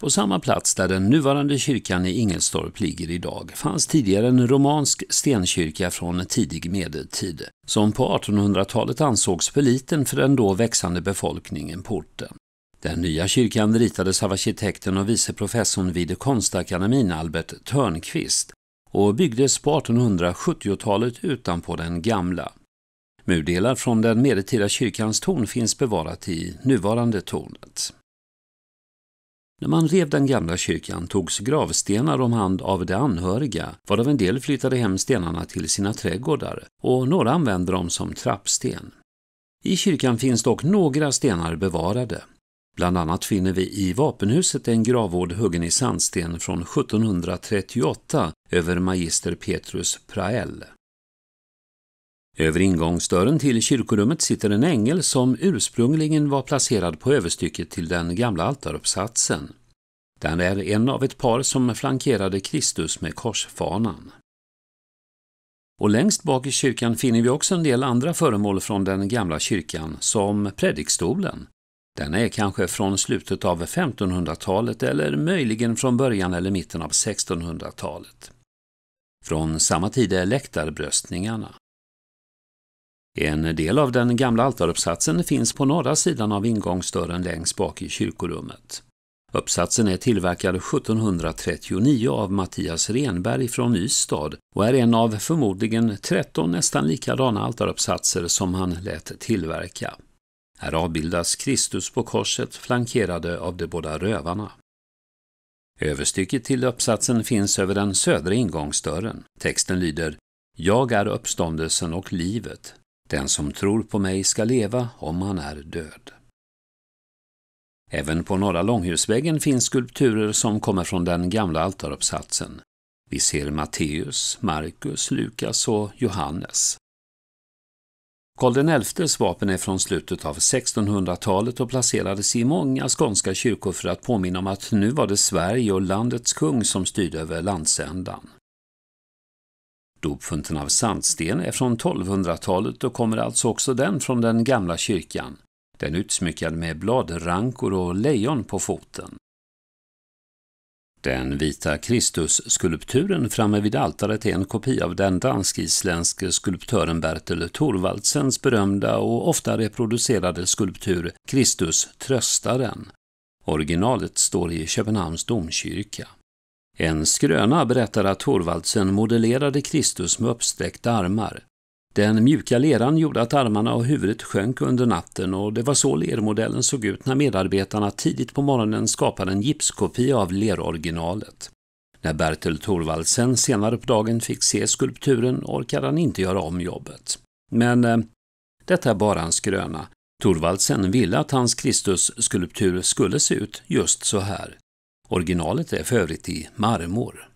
På samma plats där den nuvarande kyrkan i Ingelstorp ligger idag fanns tidigare en romansk stenkyrka från tidig medeltid, som på 1800-talet ansågs för liten för den då växande befolkningen på orten. Den nya kyrkan ritades av arkitekten och vice professorn vid Konstakademin Albert Törnqvist och byggdes på 1870-talet utanpå den gamla. Murdelar från den medeltida kyrkans torn finns bevarat i nuvarande tornet. När man rev den gamla kyrkan togs gravstenar om hand av de anhöriga, varav en del flyttade hem stenarna till sina trädgårdar och några använde dem som trappsten. I kyrkan finns dock några stenar bevarade. Bland annat finner vi i vapenhuset en gravvård huggen i sandsten från 1738 över magister Petrus Prael. Över ingångsdörren till kyrkorummet sitter en ängel som ursprungligen var placerad på överstycket till den gamla altaruppsatsen. Den är en av ett par som flankerade Kristus med korsfanan. Och längst bak i kyrkan finner vi också en del andra föremål från den gamla kyrkan, som predikstolen. Den är kanske från slutet av 1500-talet eller möjligen från början eller mitten av 1600-talet. Från samma tid är läktarbröstningarna. En del av den gamla altaruppsatsen finns på norra sidan av ingångsdörren längst bak i kyrkorummet. Uppsatsen är tillverkad 1739 av Mattias Renberg från Ystad och är en av förmodligen 13 nästan likadana altaruppsatser som han lät tillverka. Här avbildas Kristus på korset flankerade av de båda rövarna. Överstycket till uppsatsen finns över den södra ingångsdörren. Texten lyder ”Jag är uppståndelsen och livet. Den som tror på mig ska leva om han är död. Även på norra långhusväggen finns skulpturer som kommer från den gamla altaruppsatsen. Vi ser Matteus, Markus, Lukas och Johannes. Karl XIs vapen är från slutet av 1600-talet och placerades i många skånska kyrkor för att påminna om att nu var det Sverige och landets kung som styrde över landsändan. Dopfunten av sandsten är från 1200-talet och kommer alltså också den från den gamla kyrkan. Den är utsmyckad med bladrankor och lejon på foten. Den vita Kristusskulpturen framme vid altaret är en kopia av den dansk-isländske skulptören Bertel Thorvaldsens berömda och ofta reproducerade skulptur Kristus tröstaren. Originalet står i Köpenhamns domkyrka. En skröna berättar att Thorvaldsen modellerade Kristus med uppsträckta armar. Den mjuka leran gjorde att armarna och huvudet sjönk under natten och det var så lermodellen såg ut när medarbetarna tidigt på morgonen skapade en gipskopia av leroriginalet. När Bertel Thorvaldsen senare på dagen fick se skulpturen orkade han inte göra om jobbet. Men eh, detta är bara en skröna. Thorvaldsen ville att hans Kristus-skulptur skulle se ut just så här. Originalet är för övrigt i marmor.